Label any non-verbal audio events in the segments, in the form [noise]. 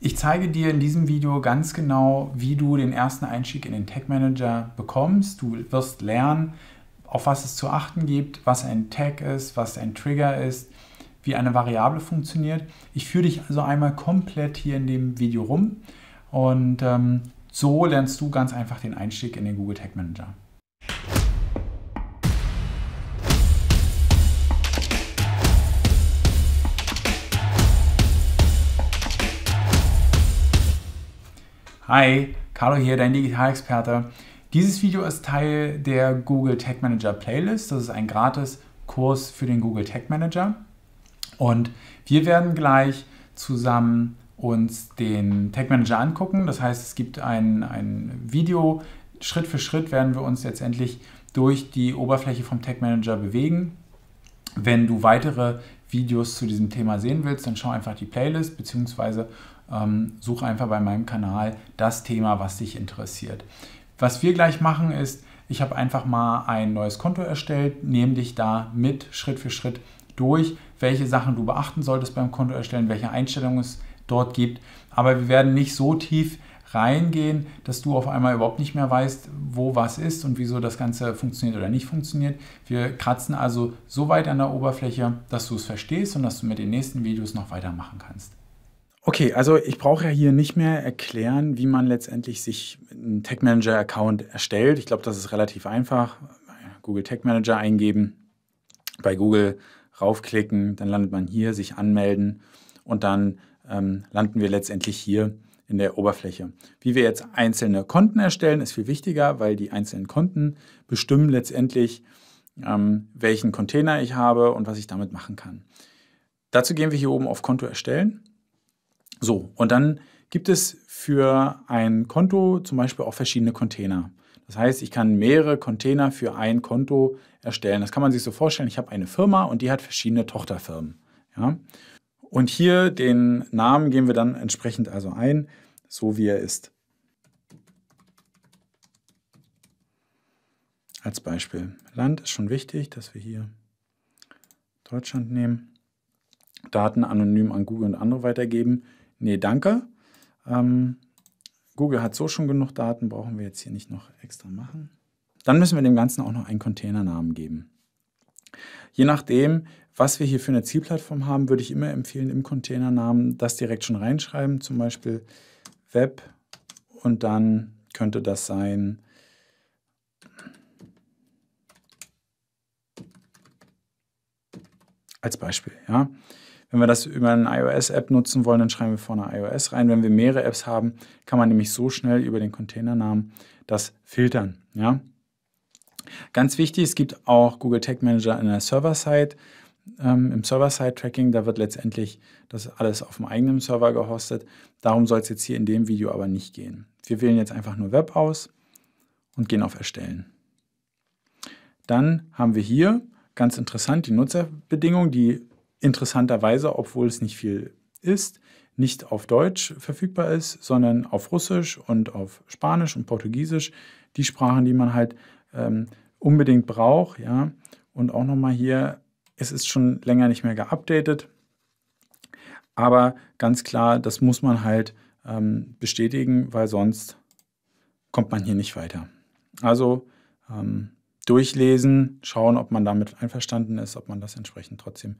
Ich zeige dir in diesem Video ganz genau, wie du den ersten Einstieg in den Tag Manager bekommst. Du wirst lernen, auf was es zu achten gibt, was ein Tag ist, was ein Trigger ist, wie eine Variable funktioniert. Ich führe dich also einmal komplett hier in dem Video rum und ähm, so lernst du ganz einfach den Einstieg in den Google Tag Manager. Hi, Carlo hier, dein Digitalexperte. Dieses Video ist Teil der Google Tag Manager Playlist. Das ist ein gratis Kurs für den Google Tag Manager. Und wir werden gleich zusammen uns den Tag Manager angucken. Das heißt, es gibt ein, ein Video. Schritt für Schritt werden wir uns letztendlich durch die Oberfläche vom Tag Manager bewegen. Wenn du weitere Videos zu diesem Thema sehen willst, dann schau einfach die Playlist, bzw ähm, such einfach bei meinem Kanal das Thema, was dich interessiert. Was wir gleich machen ist, ich habe einfach mal ein neues Konto erstellt, nehme dich da mit Schritt für Schritt durch, welche Sachen du beachten solltest beim Konto erstellen, welche Einstellungen es dort gibt. Aber wir werden nicht so tief reingehen, dass du auf einmal überhaupt nicht mehr weißt, wo was ist und wieso das Ganze funktioniert oder nicht funktioniert. Wir kratzen also so weit an der Oberfläche, dass du es verstehst und dass du mit den nächsten Videos noch weitermachen kannst. Okay, also ich brauche ja hier nicht mehr erklären, wie man letztendlich sich einen Tech Manager Account erstellt. Ich glaube, das ist relativ einfach. Google Tech Manager eingeben, bei Google raufklicken, dann landet man hier, sich anmelden und dann ähm, landen wir letztendlich hier in der Oberfläche. Wie wir jetzt einzelne Konten erstellen, ist viel wichtiger, weil die einzelnen Konten bestimmen letztendlich, ähm, welchen Container ich habe und was ich damit machen kann. Dazu gehen wir hier oben auf Konto erstellen so, und dann gibt es für ein Konto zum Beispiel auch verschiedene Container. Das heißt, ich kann mehrere Container für ein Konto erstellen. Das kann man sich so vorstellen, ich habe eine Firma und die hat verschiedene Tochterfirmen. Ja? Und hier den Namen geben wir dann entsprechend also ein, so wie er ist. Als Beispiel. Land ist schon wichtig, dass wir hier Deutschland nehmen. Daten anonym an Google und andere weitergeben. Nee, danke. Ähm, Google hat so schon genug Daten, brauchen wir jetzt hier nicht noch extra machen. Dann müssen wir dem Ganzen auch noch einen Containernamen geben. Je nachdem, was wir hier für eine Zielplattform haben, würde ich immer empfehlen, im Containernamen das direkt schon reinschreiben, zum Beispiel Web und dann könnte das sein als Beispiel. Ja. Wenn wir das über eine iOS-App nutzen wollen, dann schreiben wir vorne iOS rein. Wenn wir mehrere Apps haben, kann man nämlich so schnell über den Containernamen das filtern. Ja? Ganz wichtig, es gibt auch Google Tag Manager in der Server-Side. Ähm, Im Server-Side-Tracking, da wird letztendlich das alles auf dem eigenen Server gehostet. Darum soll es jetzt hier in dem Video aber nicht gehen. Wir wählen jetzt einfach nur Web aus und gehen auf Erstellen. Dann haben wir hier, ganz interessant, die Nutzerbedingungen, die interessanterweise, obwohl es nicht viel ist, nicht auf Deutsch verfügbar ist, sondern auf Russisch und auf Spanisch und Portugiesisch, die Sprachen, die man halt ähm, unbedingt braucht. Ja? Und auch nochmal hier, es ist schon länger nicht mehr geupdatet, aber ganz klar, das muss man halt ähm, bestätigen, weil sonst kommt man hier nicht weiter. Also ähm, durchlesen, schauen, ob man damit einverstanden ist, ob man das entsprechend trotzdem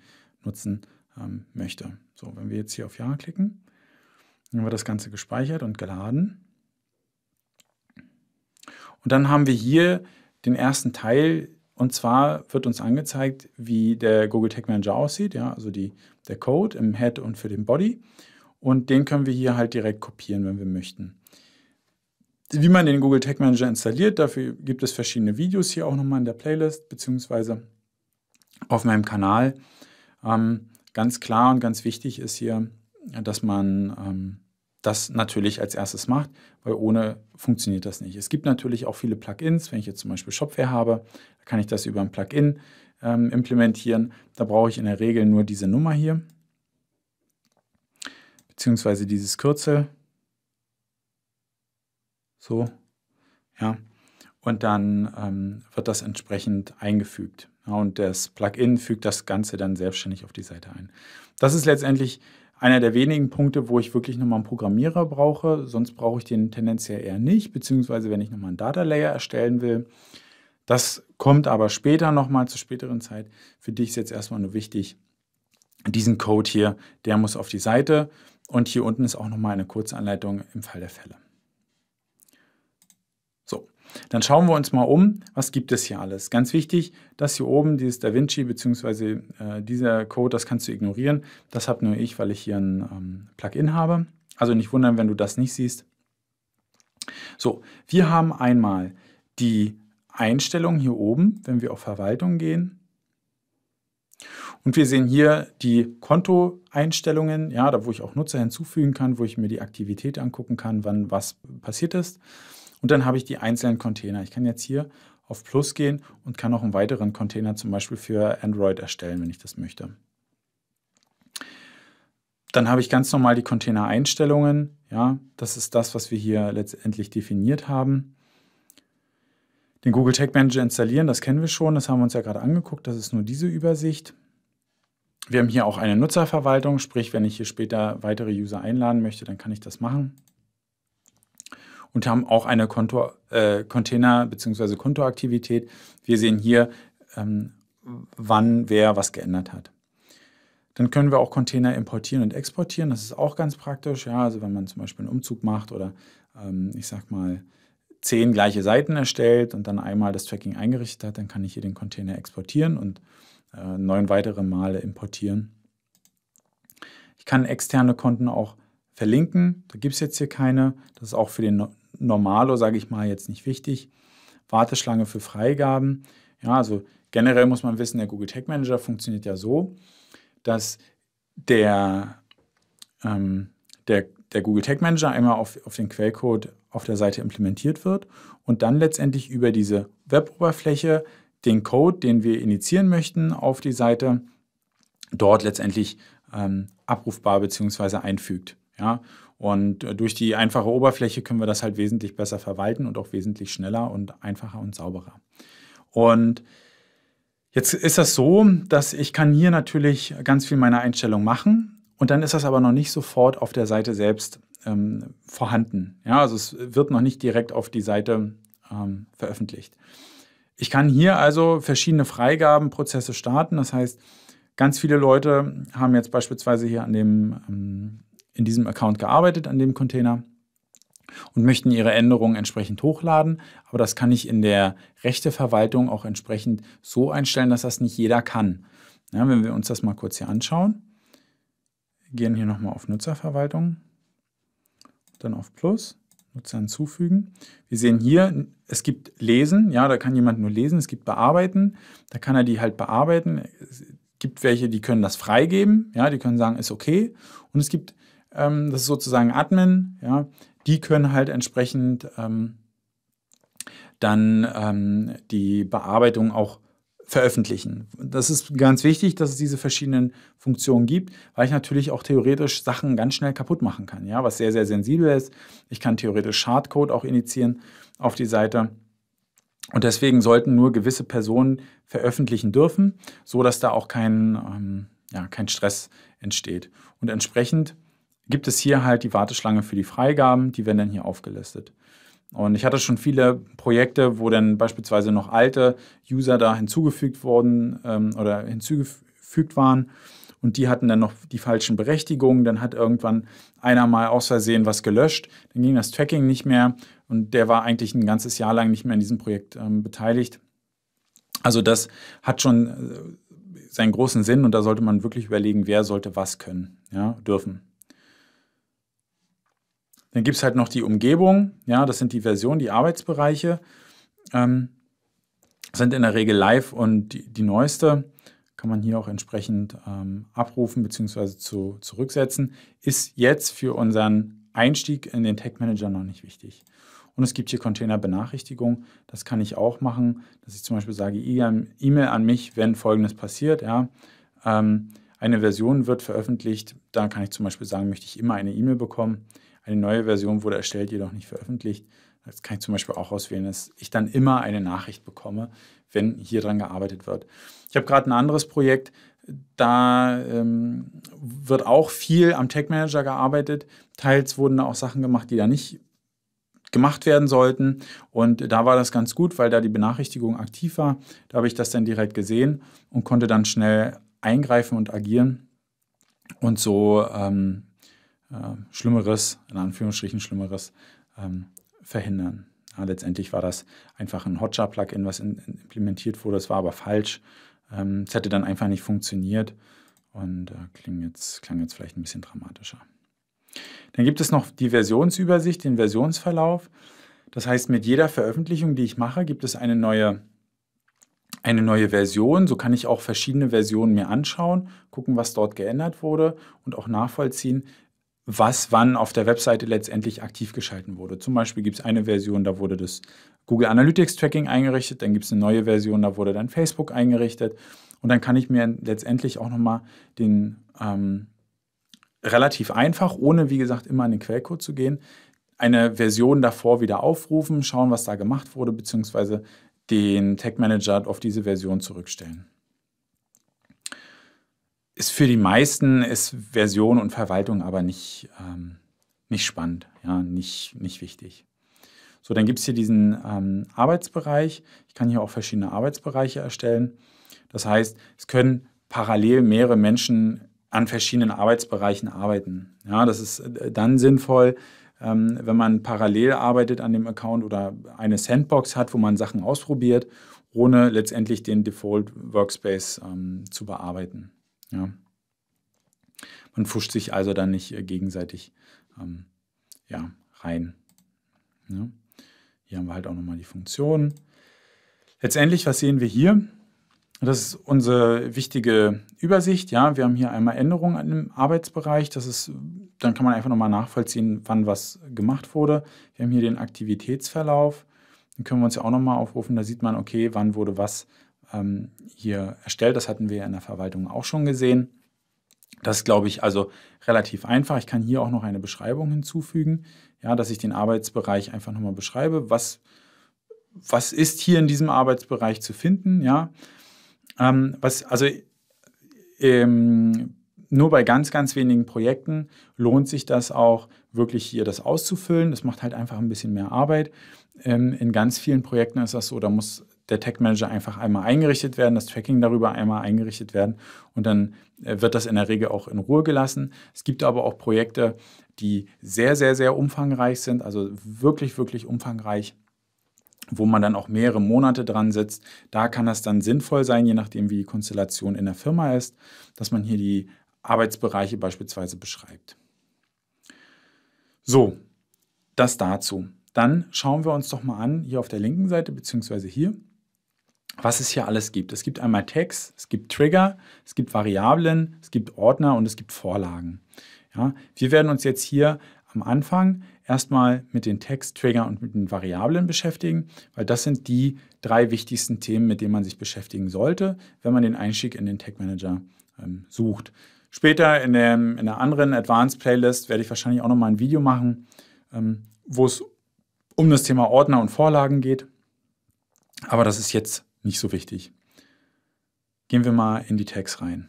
nutzen ähm, möchte. So, wenn wir jetzt hier auf Ja klicken, dann wir das Ganze gespeichert und geladen. Und dann haben wir hier den ersten Teil, und zwar wird uns angezeigt, wie der Google Tag Manager aussieht, ja, also die, der Code im Head und für den Body. Und den können wir hier halt direkt kopieren, wenn wir möchten. Wie man den Google Tag Manager installiert, dafür gibt es verschiedene Videos hier auch nochmal in der Playlist, beziehungsweise auf meinem Kanal. Ähm, ganz klar und ganz wichtig ist hier, dass man ähm, das natürlich als erstes macht, weil ohne funktioniert das nicht. Es gibt natürlich auch viele Plugins, wenn ich jetzt zum Beispiel Shopware habe, kann ich das über ein Plugin ähm, implementieren. Da brauche ich in der Regel nur diese Nummer hier, beziehungsweise dieses Kürzel. So, ja. Und dann ähm, wird das entsprechend eingefügt. Und das Plugin fügt das Ganze dann selbstständig auf die Seite ein. Das ist letztendlich einer der wenigen Punkte, wo ich wirklich nochmal einen Programmierer brauche. Sonst brauche ich den tendenziell eher nicht, beziehungsweise wenn ich nochmal einen Data Layer erstellen will. Das kommt aber später nochmal zur späteren Zeit. Für dich ist jetzt erstmal nur wichtig, diesen Code hier, der muss auf die Seite. Und hier unten ist auch nochmal eine kurze Anleitung im Fall der Fälle. Dann schauen wir uns mal um, was gibt es hier alles. Ganz wichtig, das hier oben, dieses DaVinci bzw. Äh, dieser Code, das kannst du ignorieren. Das habe nur ich, weil ich hier ein ähm, Plugin habe. Also nicht wundern, wenn du das nicht siehst. So, wir haben einmal die Einstellungen hier oben, wenn wir auf Verwaltung gehen. Und wir sehen hier die Kontoeinstellungen, ja, da wo ich auch Nutzer hinzufügen kann, wo ich mir die Aktivität angucken kann, wann was passiert ist. Und dann habe ich die einzelnen Container. Ich kann jetzt hier auf Plus gehen und kann auch einen weiteren Container zum Beispiel für Android erstellen, wenn ich das möchte. Dann habe ich ganz normal die Container-Einstellungen. Ja, das ist das, was wir hier letztendlich definiert haben. Den Google Tag Manager installieren, das kennen wir schon, das haben wir uns ja gerade angeguckt, das ist nur diese Übersicht. Wir haben hier auch eine Nutzerverwaltung, sprich, wenn ich hier später weitere User einladen möchte, dann kann ich das machen und haben auch eine Konto, äh, Container- bzw. Kontoaktivität. Wir sehen hier, ähm, wann wer was geändert hat. Dann können wir auch Container importieren und exportieren. Das ist auch ganz praktisch. Ja, also wenn man zum Beispiel einen Umzug macht oder ähm, ich sag mal zehn gleiche Seiten erstellt und dann einmal das Tracking eingerichtet hat, dann kann ich hier den Container exportieren und äh, neun weitere Male importieren. Ich kann externe Konten auch verlinken. Da gibt es jetzt hier keine. Das ist auch für den normalo, sage ich mal, jetzt nicht wichtig. Warteschlange für Freigaben. Ja, also generell muss man wissen, der Google Tag Manager funktioniert ja so, dass der, ähm, der, der Google Tag Manager einmal auf, auf den Quellcode auf der Seite implementiert wird und dann letztendlich über diese Web-Oberfläche den Code, den wir initiieren möchten, auf die Seite dort letztendlich ähm, abrufbar bzw. einfügt. Ja? Und äh, durch die einfache Oberfläche können wir das halt wesentlich besser verwalten und auch wesentlich schneller und einfacher und sauberer. Und jetzt ist das so, dass ich kann hier natürlich ganz viel meiner Einstellung machen und dann ist das aber noch nicht sofort auf der Seite selbst ähm, vorhanden. Ja, also es wird noch nicht direkt auf die Seite ähm, veröffentlicht. Ich kann hier also verschiedene Freigabenprozesse starten. Das heißt, ganz viele Leute haben jetzt beispielsweise hier an dem ähm, in diesem Account gearbeitet, an dem Container und möchten ihre Änderungen entsprechend hochladen. Aber das kann ich in der Rechteverwaltung auch entsprechend so einstellen, dass das nicht jeder kann. Ja, wenn wir uns das mal kurz hier anschauen, gehen hier nochmal auf Nutzerverwaltung, dann auf Plus, Nutzer hinzufügen. Wir sehen hier, es gibt Lesen, ja, da kann jemand nur lesen, es gibt Bearbeiten, da kann er die halt bearbeiten. Es gibt welche, die können das freigeben, ja, die können sagen, ist okay. Und es gibt ähm, das ist sozusagen Admin, ja, die können halt entsprechend ähm, dann ähm, die Bearbeitung auch veröffentlichen. Das ist ganz wichtig, dass es diese verschiedenen Funktionen gibt, weil ich natürlich auch theoretisch Sachen ganz schnell kaputt machen kann, ja, was sehr, sehr sensibel ist. Ich kann theoretisch Schadcode auch initiieren auf die Seite. Und deswegen sollten nur gewisse Personen veröffentlichen dürfen, sodass da auch kein, ähm, ja, kein Stress entsteht. Und entsprechend gibt es hier halt die Warteschlange für die Freigaben, die werden dann hier aufgelistet. Und ich hatte schon viele Projekte, wo dann beispielsweise noch alte User da hinzugefügt wurden ähm, oder hinzugefügt waren und die hatten dann noch die falschen Berechtigungen. Dann hat irgendwann einer mal aus Versehen was gelöscht. Dann ging das Tracking nicht mehr und der war eigentlich ein ganzes Jahr lang nicht mehr an diesem Projekt ähm, beteiligt. Also das hat schon äh, seinen großen Sinn und da sollte man wirklich überlegen, wer sollte was können, ja, dürfen. Dann gibt es halt noch die Umgebung, ja, das sind die Versionen, die Arbeitsbereiche. Ähm, sind in der Regel live und die, die neueste kann man hier auch entsprechend ähm, abrufen bzw. Zu, zurücksetzen, ist jetzt für unseren Einstieg in den Tag Manager noch nicht wichtig. Und es gibt hier Container-Benachrichtigungen. Das kann ich auch machen, dass ich zum Beispiel sage, E-Mail an mich, wenn Folgendes passiert. Ja. Ähm, eine Version wird veröffentlicht. Da kann ich zum Beispiel sagen, möchte ich immer eine E-Mail bekommen. Eine neue Version wurde erstellt, jedoch nicht veröffentlicht. Das kann ich zum Beispiel auch auswählen, dass ich dann immer eine Nachricht bekomme, wenn hier dran gearbeitet wird. Ich habe gerade ein anderes Projekt, da ähm, wird auch viel am Tech Manager gearbeitet. Teils wurden da auch Sachen gemacht, die da nicht gemacht werden sollten. Und da war das ganz gut, weil da die Benachrichtigung aktiv war. Da habe ich das dann direkt gesehen und konnte dann schnell eingreifen und agieren. Und so ähm, ähm, Schlimmeres, in Anführungsstrichen Schlimmeres, ähm, verhindern. Ja, letztendlich war das einfach ein Hotjar-Plugin, was in, in implementiert wurde. Es war aber falsch. Ähm, es ähm, hätte dann einfach nicht funktioniert und äh, klang, jetzt, klang jetzt vielleicht ein bisschen dramatischer. Dann gibt es noch die Versionsübersicht, den Versionsverlauf. Das heißt, mit jeder Veröffentlichung, die ich mache, gibt es eine neue, eine neue Version. So kann ich auch verschiedene Versionen mir anschauen, gucken, was dort geändert wurde und auch nachvollziehen, was wann auf der Webseite letztendlich aktiv geschalten wurde. Zum Beispiel gibt es eine Version, da wurde das Google Analytics Tracking eingerichtet, dann gibt es eine neue Version, da wurde dann Facebook eingerichtet und dann kann ich mir letztendlich auch nochmal den ähm, relativ einfach, ohne wie gesagt immer in den Quellcode zu gehen, eine Version davor wieder aufrufen, schauen, was da gemacht wurde, beziehungsweise den Tag Manager auf diese Version zurückstellen. Ist für die meisten ist Version und Verwaltung aber nicht, ähm, nicht spannend, ja, nicht, nicht wichtig. So, dann gibt es hier diesen ähm, Arbeitsbereich. Ich kann hier auch verschiedene Arbeitsbereiche erstellen. Das heißt, es können parallel mehrere Menschen an verschiedenen Arbeitsbereichen arbeiten. Ja, das ist äh, dann sinnvoll, ähm, wenn man parallel arbeitet an dem Account oder eine Sandbox hat, wo man Sachen ausprobiert, ohne letztendlich den Default Workspace ähm, zu bearbeiten. Ja. Man fuscht sich also dann nicht äh, gegenseitig ähm, ja, rein. Ja. Ne? Hier haben wir halt auch nochmal die Funktion. Letztendlich, was sehen wir hier? Das ist unsere wichtige Übersicht. Ja, wir haben hier einmal Änderungen im Arbeitsbereich. Das ist, dann kann man einfach nochmal nachvollziehen, wann was gemacht wurde. Wir haben hier den Aktivitätsverlauf. Den können wir uns ja auch nochmal aufrufen. Da sieht man, okay, wann wurde was ähm, hier erstellt. Das hatten wir in der Verwaltung auch schon gesehen. Das ist, glaube ich, also relativ einfach. Ich kann hier auch noch eine Beschreibung hinzufügen, ja, dass ich den Arbeitsbereich einfach nochmal beschreibe. Was, was ist hier in diesem Arbeitsbereich zu finden? Ja, ähm, was, also ähm, nur bei ganz, ganz wenigen Projekten lohnt sich das auch, wirklich hier das auszufüllen. Das macht halt einfach ein bisschen mehr Arbeit. Ähm, in ganz vielen Projekten ist das so, da muss der Tag Manager einfach einmal eingerichtet werden, das Tracking darüber einmal eingerichtet werden und dann äh, wird das in der Regel auch in Ruhe gelassen. Es gibt aber auch Projekte, die sehr, sehr, sehr umfangreich sind, also wirklich, wirklich umfangreich wo man dann auch mehrere Monate dran sitzt. Da kann das dann sinnvoll sein, je nachdem, wie die Konstellation in der Firma ist, dass man hier die Arbeitsbereiche beispielsweise beschreibt. So, das dazu. Dann schauen wir uns doch mal an, hier auf der linken Seite, beziehungsweise hier, was es hier alles gibt. Es gibt einmal Tags, es gibt Trigger, es gibt Variablen, es gibt Ordner und es gibt Vorlagen. Ja, wir werden uns jetzt hier am Anfang erstmal mit den Tags, Trigger und mit den Variablen beschäftigen, weil das sind die drei wichtigsten Themen, mit denen man sich beschäftigen sollte, wenn man den Einstieg in den Tag Manager ähm, sucht. Später in, der, in der anderen Advanced Playlist werde ich wahrscheinlich auch nochmal ein Video machen, ähm, wo es um das Thema Ordner und Vorlagen geht. Aber das ist jetzt nicht so wichtig. Gehen wir mal in die Tags rein.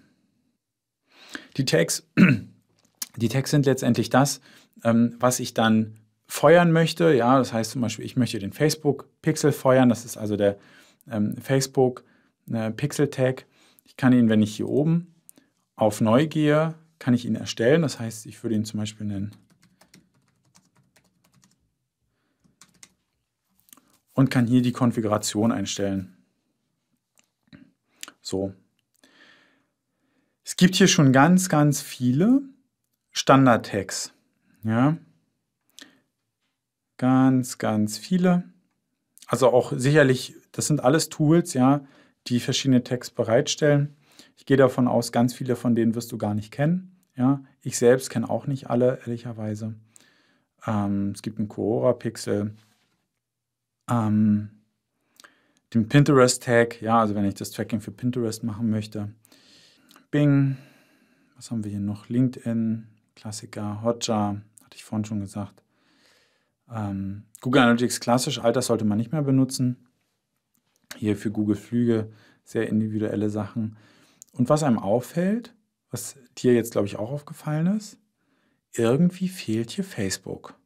Die Tags, [clears throat] die Tags sind letztendlich das, ähm, was ich dann feuern möchte. Ja, das heißt zum Beispiel, ich möchte den Facebook-Pixel feuern. Das ist also der ähm, Facebook-Pixel-Tag. Äh, ich kann ihn, wenn ich hier oben auf Neu gehe, kann ich ihn erstellen. Das heißt, ich würde ihn zum Beispiel nennen und kann hier die Konfiguration einstellen. So. Es gibt hier schon ganz, ganz viele Standard-Tags. Ja. Ganz, ganz viele. Also auch sicherlich, das sind alles Tools, ja, die verschiedene Tags bereitstellen. Ich gehe davon aus, ganz viele von denen wirst du gar nicht kennen. Ja, ich selbst kenne auch nicht alle, ehrlicherweise. Ähm, es gibt einen Coora-Pixel. Ähm, dem Pinterest-Tag, ja, also wenn ich das Tracking für Pinterest machen möchte. Bing, was haben wir hier noch? LinkedIn, Klassiker, Hotjar, hatte ich vorhin schon gesagt. Ähm, Google Analytics klassisch, Alter sollte man nicht mehr benutzen. Hier für Google Flüge sehr individuelle Sachen. Und was einem auffällt, was dir jetzt, glaube ich, auch aufgefallen ist, irgendwie fehlt hier Facebook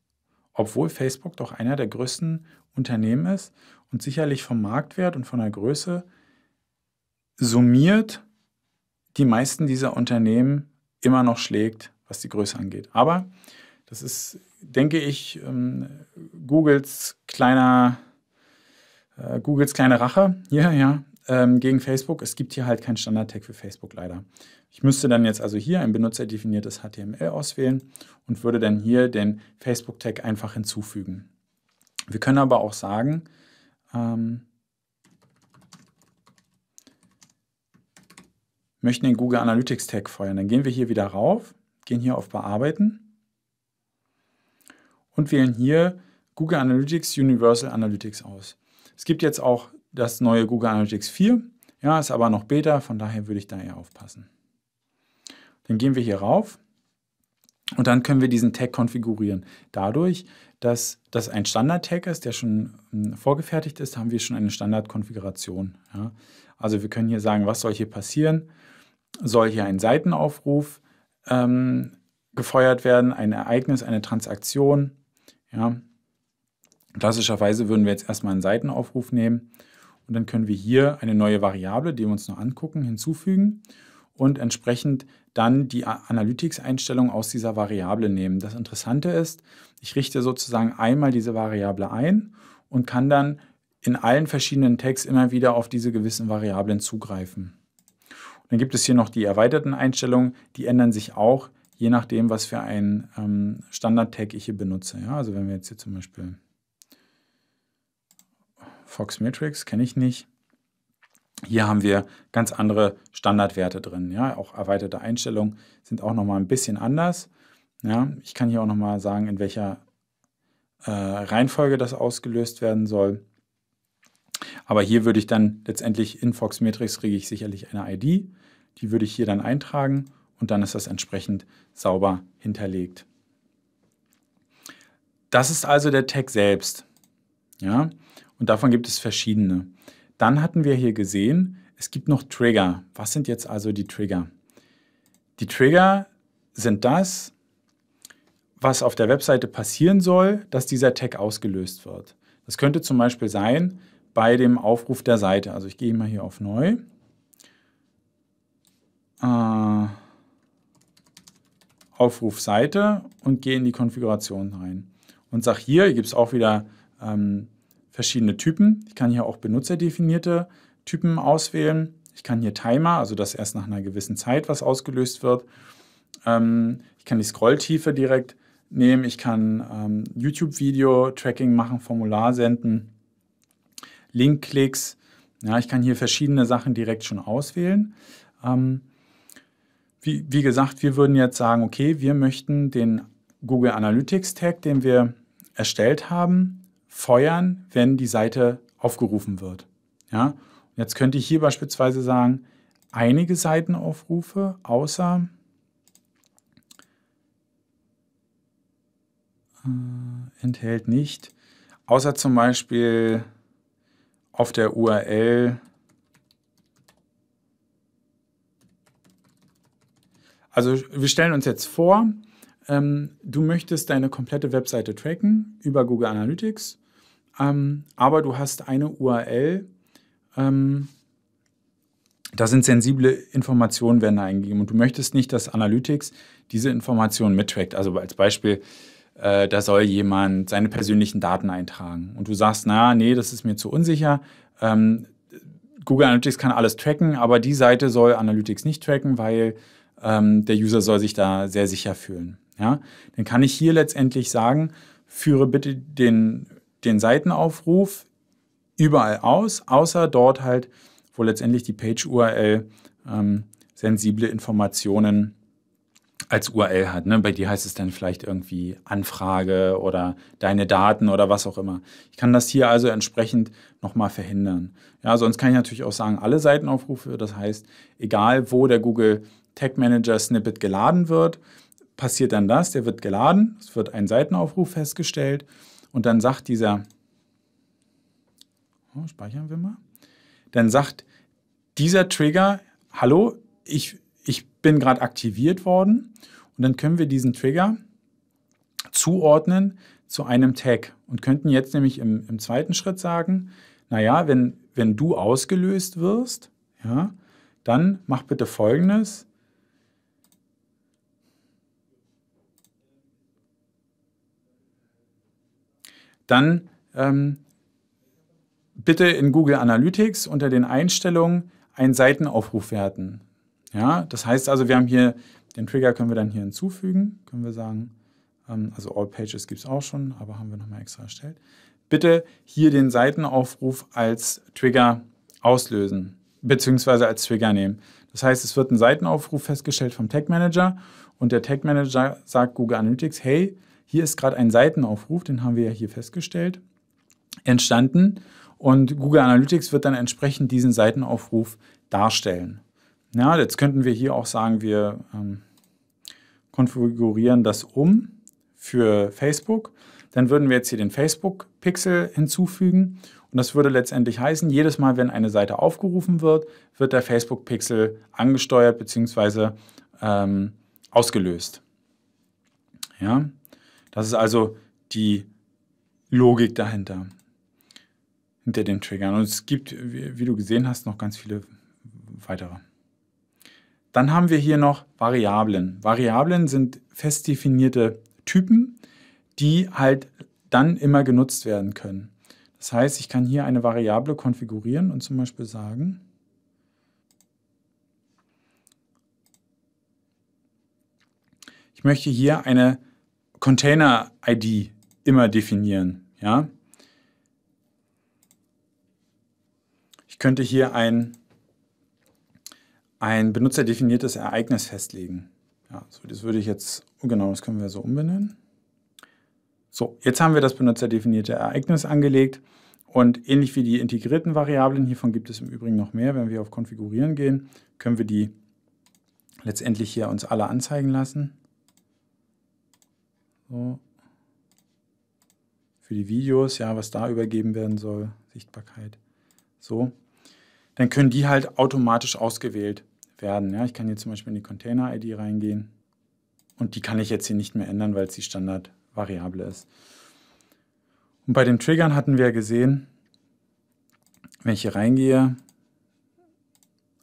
obwohl Facebook doch einer der größten Unternehmen ist und sicherlich vom Marktwert und von der Größe summiert die meisten dieser Unternehmen immer noch schlägt, was die Größe angeht. Aber das ist, denke ich, ähm, Googles kleiner, äh, Googles kleine Rache. Ja, ja, ähm, gegen Facebook. Es gibt hier halt keinen Standard-Tag für Facebook leider. Ich müsste dann jetzt also hier ein benutzerdefiniertes HTML auswählen und würde dann hier den Facebook-Tag einfach hinzufügen. Wir können aber auch sagen, ähm, möchten den Google Analytics Tag feuern. Dann gehen wir hier wieder rauf, gehen hier auf Bearbeiten und wählen hier Google Analytics Universal Analytics aus. Es gibt jetzt auch das neue Google Analytics 4. Ja, ist aber noch Beta, von daher würde ich da eher aufpassen. Dann gehen wir hier rauf und dann können wir diesen Tag konfigurieren. Dadurch, dass das ein Standard-Tag ist, der schon hm, vorgefertigt ist, haben wir schon eine Standardkonfiguration. Ja. Also wir können hier sagen, was soll hier passieren? Soll hier ein Seitenaufruf ähm, gefeuert werden, ein Ereignis, eine Transaktion? Ja. Klassischerweise würden wir jetzt erstmal einen Seitenaufruf nehmen und dann können wir hier eine neue Variable, die wir uns noch angucken, hinzufügen und entsprechend dann die Analytics-Einstellung aus dieser Variable nehmen. Das Interessante ist, ich richte sozusagen einmal diese Variable ein und kann dann in allen verschiedenen Tags immer wieder auf diese gewissen Variablen zugreifen. Und dann gibt es hier noch die erweiterten Einstellungen, die ändern sich auch, je nachdem, was für einen ähm, Standard-Tag ich hier benutze. Ja, also wenn wir jetzt hier zum Beispiel Fox Matrix kenne ich nicht. Hier haben wir ganz andere Standardwerte drin. Ja? Auch erweiterte Einstellungen sind auch nochmal ein bisschen anders. Ja? Ich kann hier auch nochmal sagen, in welcher äh, Reihenfolge das ausgelöst werden soll. Aber hier würde ich dann letztendlich in Fox Matrix kriege ich sicherlich eine ID. Die würde ich hier dann eintragen und dann ist das entsprechend sauber hinterlegt. Das ist also der Tag selbst. Ja? Und davon gibt es verschiedene. Dann hatten wir hier gesehen, es gibt noch Trigger. Was sind jetzt also die Trigger? Die Trigger sind das, was auf der Webseite passieren soll, dass dieser Tag ausgelöst wird. Das könnte zum Beispiel sein bei dem Aufruf der Seite. Also ich gehe mal hier auf Neu. Äh, Aufruf Seite und gehe in die Konfiguration rein und sage hier, hier gibt es auch wieder ähm, verschiedene Typen. Ich kann hier auch benutzerdefinierte Typen auswählen. Ich kann hier Timer, also das erst nach einer gewissen Zeit was ausgelöst wird. Ähm, ich kann die Scrolltiefe direkt nehmen. Ich kann ähm, YouTube-Video-Tracking machen, Formular senden, Linkklicks. Ja, ich kann hier verschiedene Sachen direkt schon auswählen. Ähm, wie, wie gesagt, wir würden jetzt sagen, okay, wir möchten den Google Analytics Tag, den wir erstellt haben, feuern, wenn die Seite aufgerufen wird. Ja? Jetzt könnte ich hier beispielsweise sagen, einige Seitenaufrufe außer äh, enthält nicht, außer zum Beispiel auf der URL Also wir stellen uns jetzt vor, ähm, du möchtest deine komplette Webseite tracken über Google Analytics ähm, aber du hast eine URL. Ähm, da sind sensible Informationen werden eingegeben und du möchtest nicht, dass Analytics diese Informationen mittrackt. Also als Beispiel, äh, da soll jemand seine persönlichen Daten eintragen und du sagst, naja, nee, das ist mir zu unsicher. Ähm, Google Analytics kann alles tracken, aber die Seite soll Analytics nicht tracken, weil ähm, der User soll sich da sehr sicher fühlen. Ja? Dann kann ich hier letztendlich sagen, führe bitte den den Seitenaufruf überall aus, außer dort halt, wo letztendlich die Page-URL ähm, sensible Informationen als URL hat. Ne? Bei dir heißt es dann vielleicht irgendwie Anfrage oder deine Daten oder was auch immer. Ich kann das hier also entsprechend nochmal verhindern. Ja, sonst kann ich natürlich auch sagen, alle Seitenaufrufe, das heißt, egal wo der Google Tag Manager Snippet geladen wird, passiert dann das, der wird geladen, es wird ein Seitenaufruf festgestellt und dann sagt dieser, oh, speichern wir mal, dann sagt dieser Trigger, hallo, ich, ich bin gerade aktiviert worden. Und dann können wir diesen Trigger zuordnen zu einem Tag und könnten jetzt nämlich im, im zweiten Schritt sagen, naja, wenn, wenn du ausgelöst wirst, ja, dann mach bitte Folgendes. dann ähm, bitte in Google Analytics unter den Einstellungen einen Seitenaufruf werten. Ja, das heißt also, wir haben hier den Trigger, können wir dann hier hinzufügen, können wir sagen, ähm, also All Pages gibt es auch schon, aber haben wir nochmal extra erstellt. Bitte hier den Seitenaufruf als Trigger auslösen, beziehungsweise als Trigger nehmen. Das heißt, es wird ein Seitenaufruf festgestellt vom Tag Manager und der Tag Manager sagt Google Analytics, hey, hier ist gerade ein Seitenaufruf, den haben wir ja hier festgestellt, entstanden. Und Google Analytics wird dann entsprechend diesen Seitenaufruf darstellen. Ja, jetzt könnten wir hier auch sagen, wir ähm, konfigurieren das um für Facebook. Dann würden wir jetzt hier den Facebook-Pixel hinzufügen. Und das würde letztendlich heißen, jedes Mal, wenn eine Seite aufgerufen wird, wird der Facebook-Pixel angesteuert bzw. Ähm, ausgelöst. Ja. Das ist also die Logik dahinter, hinter den Triggern. Und es gibt, wie du gesehen hast, noch ganz viele weitere. Dann haben wir hier noch Variablen. Variablen sind fest definierte Typen, die halt dann immer genutzt werden können. Das heißt, ich kann hier eine Variable konfigurieren und zum Beispiel sagen, ich möchte hier eine Container-ID immer definieren. Ja? Ich könnte hier ein, ein benutzerdefiniertes Ereignis festlegen. Ja, so, das würde ich jetzt, oh genau, das können wir so umbenennen. So, jetzt haben wir das benutzerdefinierte Ereignis angelegt und ähnlich wie die integrierten Variablen, hiervon gibt es im Übrigen noch mehr, wenn wir auf Konfigurieren gehen, können wir die letztendlich hier uns alle anzeigen lassen. So. Für die Videos, ja, was da übergeben werden soll, Sichtbarkeit. So. Dann können die halt automatisch ausgewählt werden. Ja, ich kann hier zum Beispiel in die Container-ID reingehen und die kann ich jetzt hier nicht mehr ändern, weil es die Standardvariable ist. Und bei den Triggern hatten wir gesehen, wenn ich hier reingehe,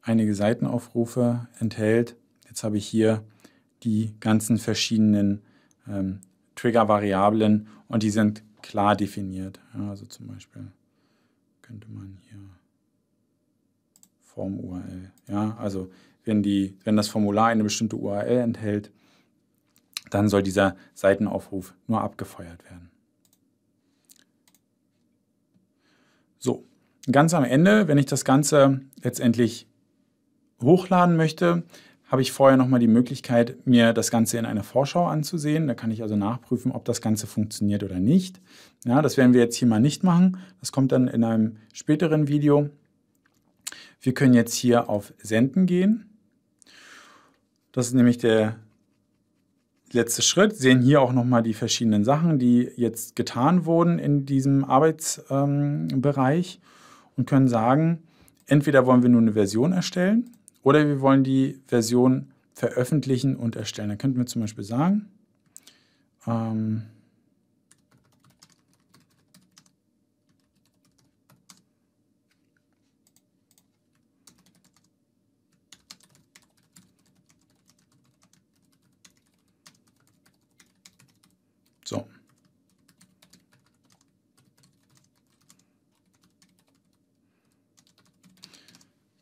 einige Seitenaufrufe enthält. Jetzt habe ich hier die ganzen verschiedenen ähm, Triggervariablen und die sind klar definiert. Ja, also zum Beispiel könnte man hier Form URL. Ja, also wenn, die, wenn das Formular eine bestimmte URL enthält, dann soll dieser Seitenaufruf nur abgefeuert werden. So, ganz am Ende, wenn ich das Ganze letztendlich hochladen möchte, habe ich vorher nochmal die Möglichkeit, mir das Ganze in einer Vorschau anzusehen. Da kann ich also nachprüfen, ob das Ganze funktioniert oder nicht. Ja, das werden wir jetzt hier mal nicht machen. Das kommt dann in einem späteren Video. Wir können jetzt hier auf Senden gehen. Das ist nämlich der letzte Schritt. Sie sehen hier auch nochmal die verschiedenen Sachen, die jetzt getan wurden in diesem Arbeitsbereich ähm, und können sagen, entweder wollen wir nur eine Version erstellen oder wir wollen die Version veröffentlichen und erstellen. Da könnten wir zum Beispiel sagen, ähm,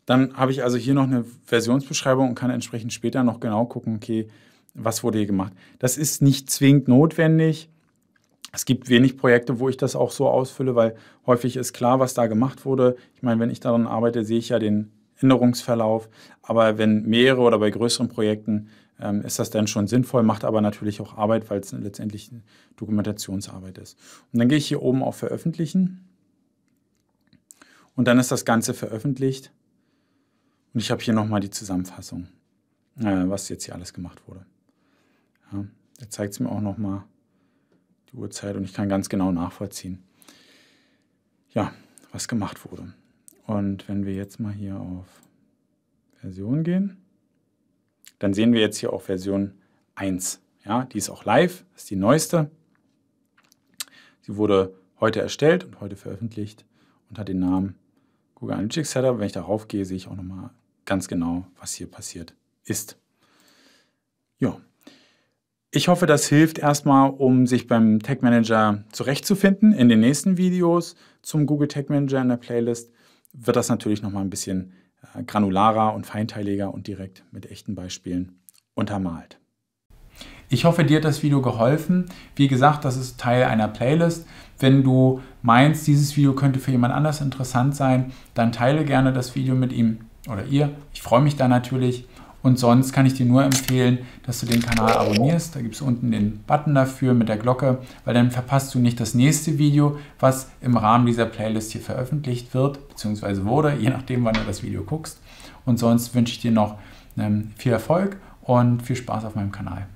Dann habe ich also hier noch eine Versionsbeschreibung und kann entsprechend später noch genau gucken, okay, was wurde hier gemacht. Das ist nicht zwingend notwendig. Es gibt wenig Projekte, wo ich das auch so ausfülle, weil häufig ist klar, was da gemacht wurde. Ich meine, wenn ich daran arbeite, sehe ich ja den Änderungsverlauf. Aber wenn mehrere oder bei größeren Projekten ähm, ist das dann schon sinnvoll, macht aber natürlich auch Arbeit, weil es letztendlich Dokumentationsarbeit ist. Und dann gehe ich hier oben auf Veröffentlichen. Und dann ist das Ganze veröffentlicht. Und ich habe hier nochmal die Zusammenfassung, äh, was jetzt hier alles gemacht wurde. Ja, er zeigt es mir auch nochmal die Uhrzeit und ich kann ganz genau nachvollziehen, ja, was gemacht wurde. Und wenn wir jetzt mal hier auf Version gehen, dann sehen wir jetzt hier auch Version 1. Ja, die ist auch live, ist die neueste. Sie wurde heute erstellt und heute veröffentlicht und hat den Namen Google Analytics Setup. Wenn ich darauf gehe, sehe ich auch nochmal ganz genau, was hier passiert ist. Ja. Ich hoffe, das hilft erstmal, um sich beim Tag Manager zurechtzufinden. In den nächsten Videos zum Google Tag Manager in der Playlist wird das natürlich nochmal ein bisschen äh, granularer und feinteiliger und direkt mit echten Beispielen untermalt. Ich hoffe, dir hat das Video geholfen. Wie gesagt, das ist Teil einer Playlist. Wenn du meinst, dieses Video könnte für jemand anders interessant sein, dann teile gerne das Video mit ihm oder ihr. Ich freue mich da natürlich. Und sonst kann ich dir nur empfehlen, dass du den Kanal abonnierst. Da gibt es unten den Button dafür mit der Glocke, weil dann verpasst du nicht das nächste Video, was im Rahmen dieser Playlist hier veröffentlicht wird, bzw. wurde, je nachdem, wann du das Video guckst. Und sonst wünsche ich dir noch ähm, viel Erfolg und viel Spaß auf meinem Kanal.